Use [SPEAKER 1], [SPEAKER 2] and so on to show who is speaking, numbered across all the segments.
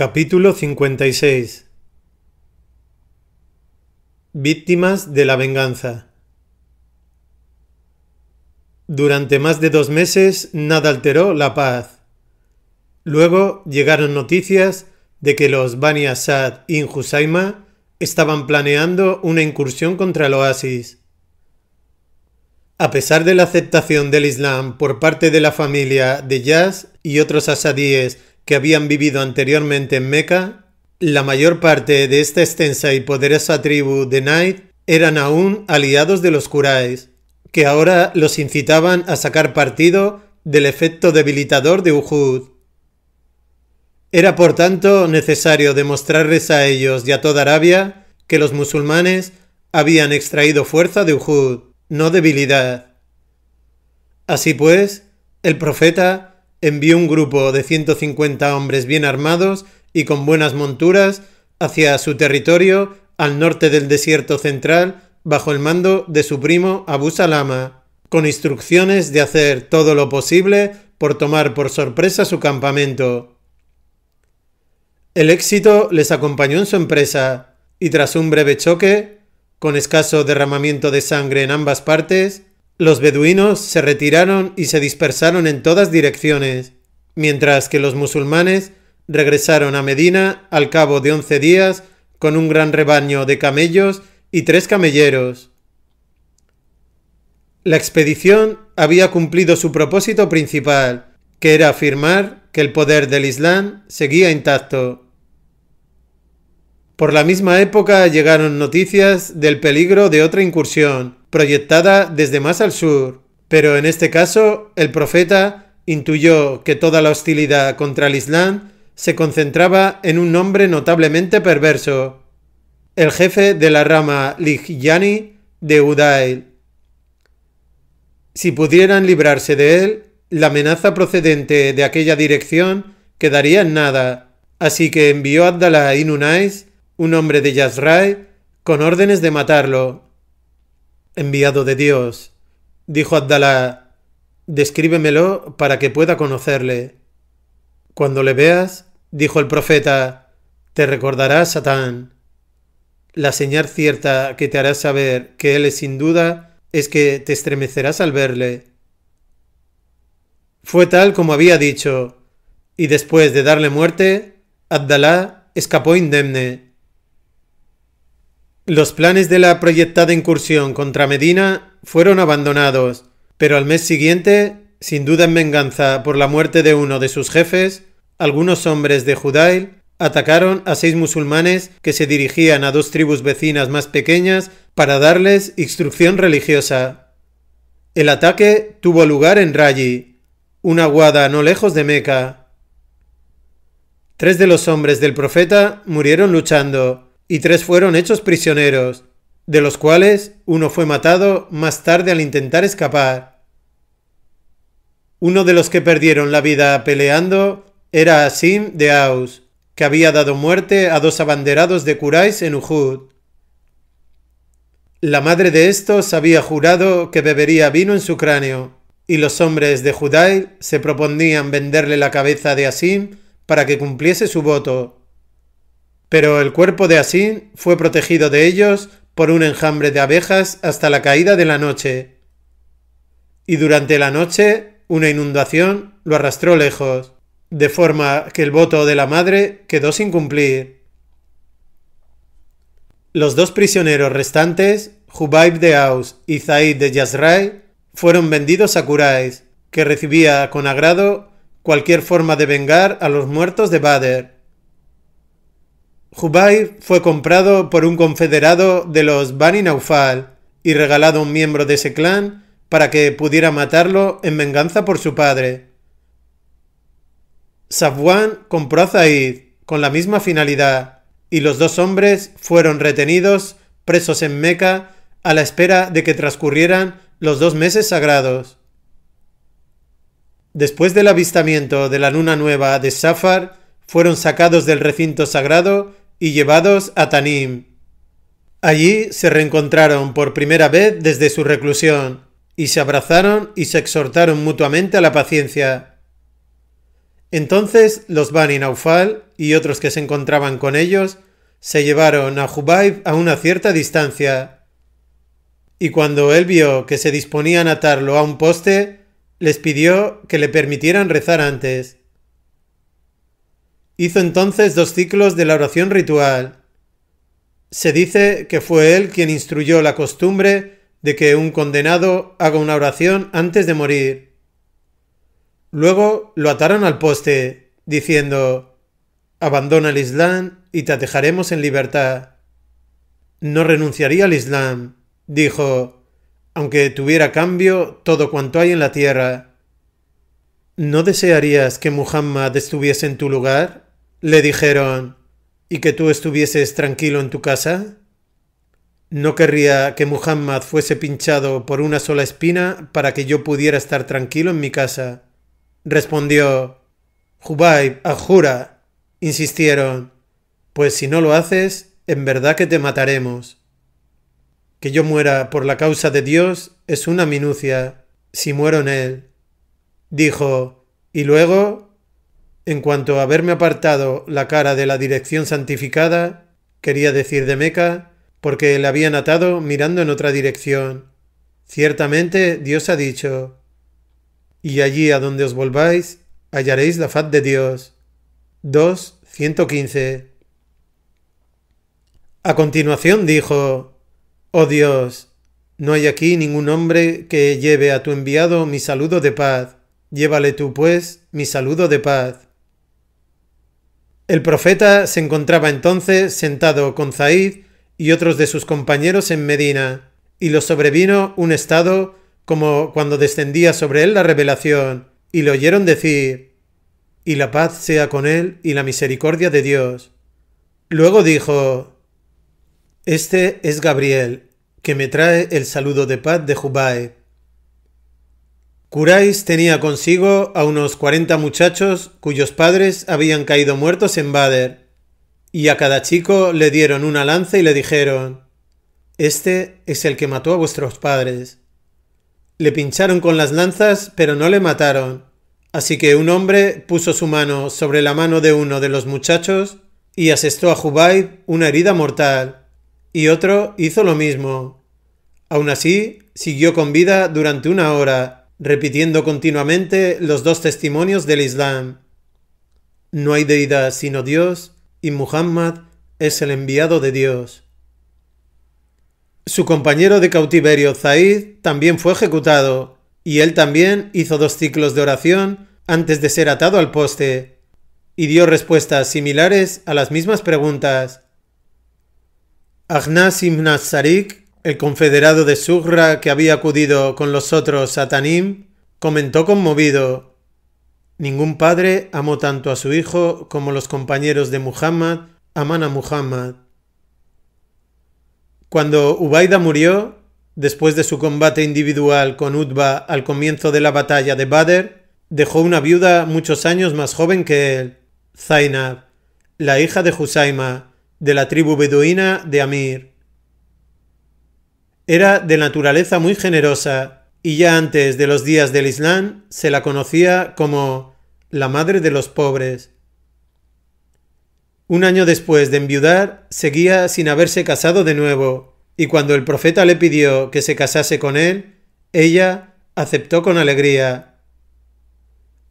[SPEAKER 1] Capítulo 56 Víctimas de la venganza Durante más de dos meses nada alteró la paz. Luego llegaron noticias de que los Bani Asad y Husayma estaban planeando una incursión contra el oasis. A pesar de la aceptación del Islam por parte de la familia de Yaz y otros asadíes que habían vivido anteriormente en Meca, la mayor parte de esta extensa y poderosa tribu de Naid eran aún aliados de los Kurais, que ahora los incitaban a sacar partido del efecto debilitador de Uhud. Era por tanto necesario demostrarles a ellos y a toda Arabia que los musulmanes habían extraído fuerza de Uhud, no debilidad. Así pues, el profeta envió un grupo de 150 hombres bien armados y con buenas monturas hacia su territorio al norte del desierto central bajo el mando de su primo Abu Salama, con instrucciones de hacer todo lo posible por tomar por sorpresa su campamento. El éxito les acompañó en su empresa, y tras un breve choque, con escaso derramamiento de sangre en ambas partes, los beduinos se retiraron y se dispersaron en todas direcciones, mientras que los musulmanes regresaron a Medina al cabo de once días con un gran rebaño de camellos y tres camelleros. La expedición había cumplido su propósito principal, que era afirmar que el poder del Islam seguía intacto. Por la misma época llegaron noticias del peligro de otra incursión, proyectada desde más al sur. Pero en este caso, el profeta intuyó que toda la hostilidad contra el Islam se concentraba en un nombre notablemente perverso, el jefe de la rama Ligyani de Udail. Si pudieran librarse de él, la amenaza procedente de aquella dirección quedaría en nada. Así que envió a Abdallah Inunais, un hombre de Yazrai, con órdenes de matarlo. Enviado de Dios, dijo Abdalá, descríbemelo para que pueda conocerle. Cuando le veas, dijo el profeta, te recordará Satán. La señal cierta que te hará saber que él es sin duda es que te estremecerás al verle. Fue tal como había dicho, y después de darle muerte, Abdalá escapó indemne los planes de la proyectada incursión contra Medina fueron abandonados, pero al mes siguiente, sin duda en venganza por la muerte de uno de sus jefes, algunos hombres de Judail atacaron a seis musulmanes que se dirigían a dos tribus vecinas más pequeñas para darles instrucción religiosa. El ataque tuvo lugar en Raji, una guada no lejos de Meca. Tres de los hombres del profeta murieron luchando, y tres fueron hechos prisioneros, de los cuales uno fue matado más tarde al intentar escapar. Uno de los que perdieron la vida peleando era Asim de Aus, que había dado muerte a dos abanderados de Kurais en Uhud. La madre de estos había jurado que bebería vino en su cráneo, y los hombres de Judai se proponían venderle la cabeza de Asim para que cumpliese su voto. Pero el cuerpo de Asín fue protegido de ellos por un enjambre de abejas hasta la caída de la noche. Y durante la noche una inundación lo arrastró lejos, de forma que el voto de la madre quedó sin cumplir. Los dos prisioneros restantes, Jubaib de Aus y Zaid de Yasrai, fueron vendidos a Kurais, que recibía con agrado cualquier forma de vengar a los muertos de Bader. Hubei fue comprado por un confederado de los Bani Naufal y regalado a un miembro de ese clan para que pudiera matarlo en venganza por su padre. Safwan compró a Zaid con la misma finalidad y los dos hombres fueron retenidos, presos en Meca, a la espera de que transcurrieran los dos meses sagrados. Después del avistamiento de la luna nueva de Safar, fueron sacados del recinto sagrado y llevados a Tanim. Allí se reencontraron por primera vez desde su reclusión, y se abrazaron y se exhortaron mutuamente a la paciencia. Entonces los Bani Naufal y otros que se encontraban con ellos se llevaron a Jubaib a una cierta distancia. Y cuando él vio que se disponían a atarlo a un poste, les pidió que le permitieran rezar antes. Hizo entonces dos ciclos de la oración ritual. Se dice que fue él quien instruyó la costumbre de que un condenado haga una oración antes de morir. Luego lo ataron al poste, diciendo, Abandona el Islam y te dejaremos en libertad. No renunciaría al Islam, dijo, aunque tuviera cambio todo cuanto hay en la tierra. ¿No desearías que Muhammad estuviese en tu lugar? Le dijeron, ¿y que tú estuvieses tranquilo en tu casa? No querría que Muhammad fuese pinchado por una sola espina para que yo pudiera estar tranquilo en mi casa. Respondió, Jubaib, ajura. Insistieron, pues si no lo haces, en verdad que te mataremos. Que yo muera por la causa de Dios es una minucia, si muero en él. Dijo, y luego en cuanto a haberme apartado la cara de la dirección santificada, quería decir de Meca, porque le habían atado mirando en otra dirección. Ciertamente Dios ha dicho, y allí a donde os volváis, hallaréis la faz de Dios. 2. A continuación dijo, Oh Dios, no hay aquí ningún hombre que lleve a tu enviado mi saludo de paz. Llévale tú, pues, mi saludo de paz. El profeta se encontraba entonces sentado con Zaid y otros de sus compañeros en Medina, y lo sobrevino un estado como cuando descendía sobre él la revelación, y le oyeron decir, y la paz sea con él y la misericordia de Dios. Luego dijo, Este es Gabriel, que me trae el saludo de paz de Jubaib. Curais tenía consigo a unos 40 muchachos cuyos padres habían caído muertos en Bader, y a cada chico le dieron una lanza y le dijeron, Este es el que mató a vuestros padres. Le pincharon con las lanzas, pero no le mataron, así que un hombre puso su mano sobre la mano de uno de los muchachos y asestó a Jubaib una herida mortal, y otro hizo lo mismo. Aún así, siguió con vida durante una hora repitiendo continuamente los dos testimonios del Islam. No hay deidad sino Dios y Muhammad es el enviado de Dios. Su compañero de cautiverio Zaid también fue ejecutado, y él también hizo dos ciclos de oración antes de ser atado al poste, y dio respuestas similares a las mismas preguntas. Agnás ibn el confederado de Sugra, que había acudido con los otros a Tanim, comentó conmovido, Ningún padre amó tanto a su hijo como los compañeros de Muhammad aman a Muhammad. Cuando Ubaida murió, después de su combate individual con Utba al comienzo de la batalla de Badr, dejó una viuda muchos años más joven que él, Zainab, la hija de Husayma, de la tribu beduina de Amir. Era de naturaleza muy generosa y ya antes de los días del Islam se la conocía como la madre de los pobres. Un año después de enviudar, seguía sin haberse casado de nuevo, y cuando el profeta le pidió que se casase con él, ella aceptó con alegría.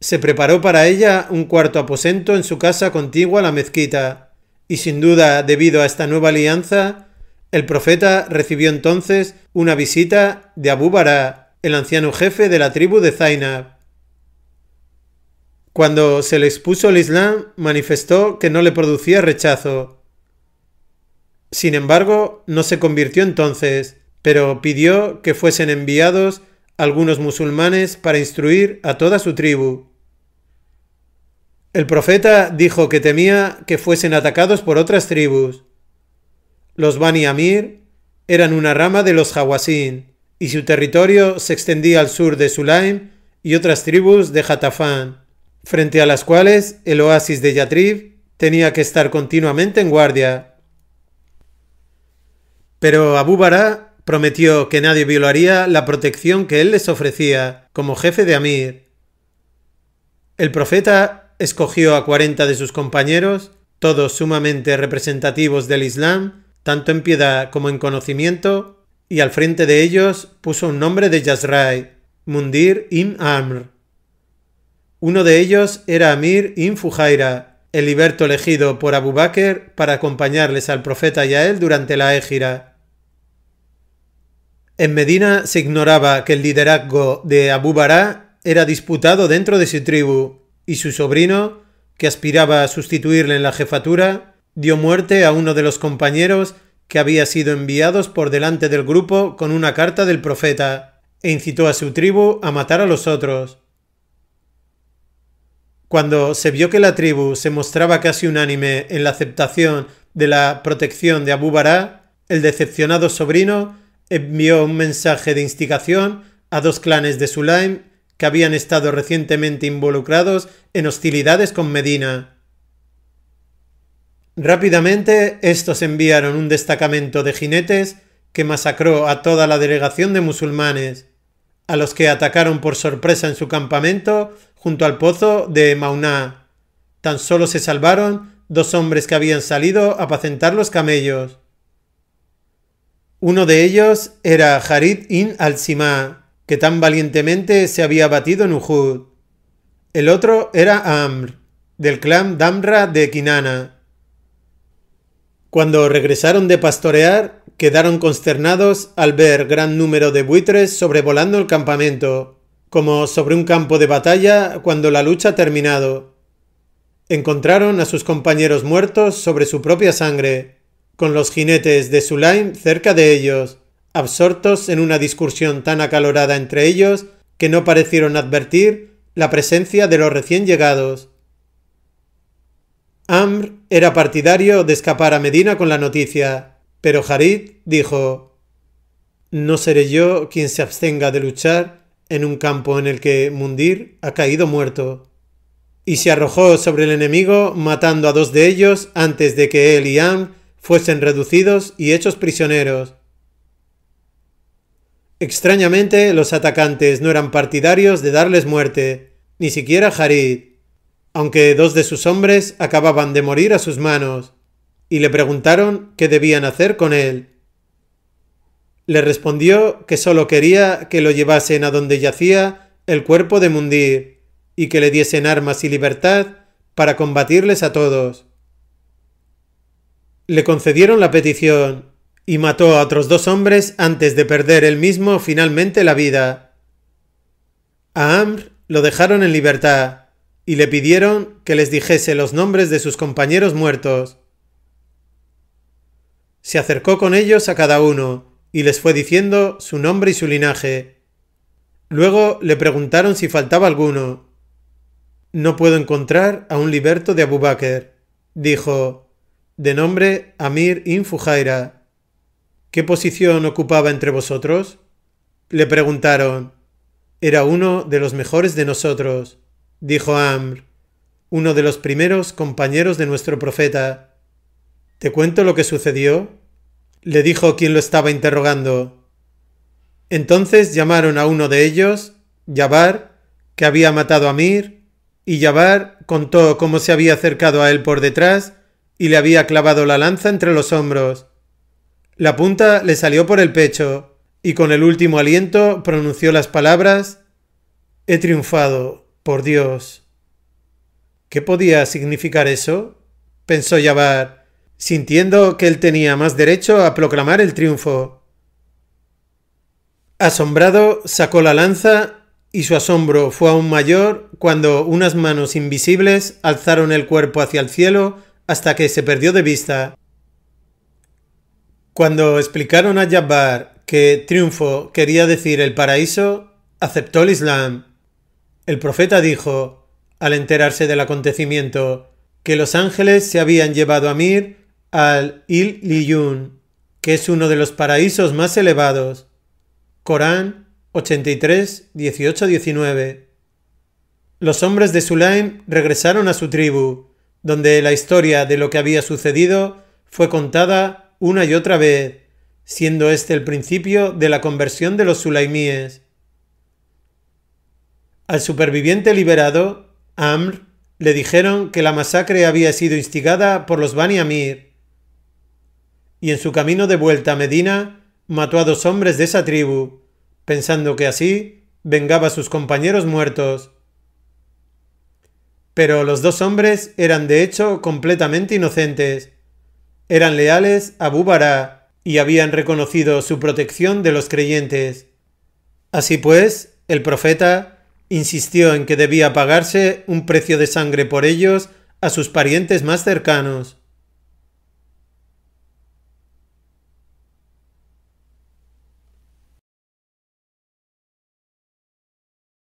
[SPEAKER 1] Se preparó para ella un cuarto aposento en su casa contigua a la mezquita, y sin duda, debido a esta nueva alianza, el profeta recibió entonces una visita de Abu Bara, el anciano jefe de la tribu de Zainab. Cuando se le expuso el Islam, manifestó que no le producía rechazo. Sin embargo, no se convirtió entonces, pero pidió que fuesen enviados algunos musulmanes para instruir a toda su tribu. El profeta dijo que temía que fuesen atacados por otras tribus. Los Bani Amir eran una rama de los Jawasín y su territorio se extendía al sur de Sulaim y otras tribus de Hatafán, frente a las cuales el oasis de Yatrib tenía que estar continuamente en guardia. Pero Abu Bará prometió que nadie violaría la protección que él les ofrecía como jefe de Amir. El profeta escogió a 40 de sus compañeros, todos sumamente representativos del Islam, tanto en piedad como en conocimiento, y al frente de ellos puso un nombre de Yasrai, Mundir im Amr. Uno de ellos era Amir Ibn Fujaira, el liberto elegido por Abu Bakr para acompañarles al profeta Yael durante la égira. En Medina se ignoraba que el liderazgo de Abu Bará era disputado dentro de su tribu, y su sobrino, que aspiraba a sustituirle en la jefatura, dio muerte a uno de los compañeros que había sido enviados por delante del grupo con una carta del profeta, e incitó a su tribu a matar a los otros. Cuando se vio que la tribu se mostraba casi unánime en la aceptación de la protección de Abu Bará, el decepcionado sobrino envió un mensaje de instigación a dos clanes de Sulaim que habían estado recientemente involucrados en hostilidades con Medina. Rápidamente, estos enviaron un destacamento de jinetes que masacró a toda la delegación de musulmanes, a los que atacaron por sorpresa en su campamento junto al pozo de Mauná. Tan solo se salvaron dos hombres que habían salido a apacentar los camellos. Uno de ellos era Harid ibn al-Simá, que tan valientemente se había batido en Uhud. El otro era Amr, del clan Damra de Kinana, cuando regresaron de pastorear, quedaron consternados al ver gran número de buitres sobrevolando el campamento, como sobre un campo de batalla cuando la lucha ha terminado. Encontraron a sus compañeros muertos sobre su propia sangre, con los jinetes de Sulaim cerca de ellos, absortos en una discusión tan acalorada entre ellos que no parecieron advertir la presencia de los recién llegados. Amr era partidario de escapar a Medina con la noticia, pero Harid dijo, No seré yo quien se abstenga de luchar en un campo en el que Mundir ha caído muerto. Y se arrojó sobre el enemigo, matando a dos de ellos antes de que él y Amr fuesen reducidos y hechos prisioneros. Extrañamente, los atacantes no eran partidarios de darles muerte, ni siquiera Harid aunque dos de sus hombres acababan de morir a sus manos, y le preguntaron qué debían hacer con él. Le respondió que solo quería que lo llevasen a donde yacía el cuerpo de Mundir, y que le diesen armas y libertad para combatirles a todos. Le concedieron la petición, y mató a otros dos hombres antes de perder él mismo finalmente la vida. A Amr lo dejaron en libertad, y le pidieron que les dijese los nombres de sus compañeros muertos. Se acercó con ellos a cada uno y les fue diciendo su nombre y su linaje. Luego le preguntaron si faltaba alguno. No puedo encontrar a un liberto de Bakr», dijo, de nombre Amir Infujaira. ¿Qué posición ocupaba entre vosotros? Le preguntaron. Era uno de los mejores de nosotros dijo Amr, uno de los primeros compañeros de nuestro profeta. ¿Te cuento lo que sucedió? le dijo quien lo estaba interrogando. Entonces llamaron a uno de ellos, Yabar, que había matado a Mir, y Yabar contó cómo se había acercado a él por detrás y le había clavado la lanza entre los hombros. La punta le salió por el pecho, y con el último aliento pronunció las palabras He triunfado. Por Dios. ¿Qué podía significar eso? pensó Yabar, sintiendo que él tenía más derecho a proclamar el triunfo. Asombrado, sacó la lanza y su asombro fue aún mayor cuando unas manos invisibles alzaron el cuerpo hacia el cielo hasta que se perdió de vista. Cuando explicaron a Yabar que triunfo quería decir el paraíso, aceptó el Islam. El profeta dijo, al enterarse del acontecimiento, que los ángeles se habían llevado a Mir al Il Liyun, que es uno de los paraísos más elevados. Corán 83, 18, 19. Los hombres de Sulaim regresaron a su tribu, donde la historia de lo que había sucedido fue contada una y otra vez, siendo este el principio de la conversión de los sulaimíes. Al superviviente liberado, Amr, le dijeron que la masacre había sido instigada por los Bani Amir. Y en su camino de vuelta a Medina, mató a dos hombres de esa tribu, pensando que así vengaba a sus compañeros muertos. Pero los dos hombres eran de hecho completamente inocentes. Eran leales a Búbara y habían reconocido su protección de los creyentes. Así pues, el profeta Insistió en que debía pagarse un precio de sangre por ellos a sus parientes más cercanos.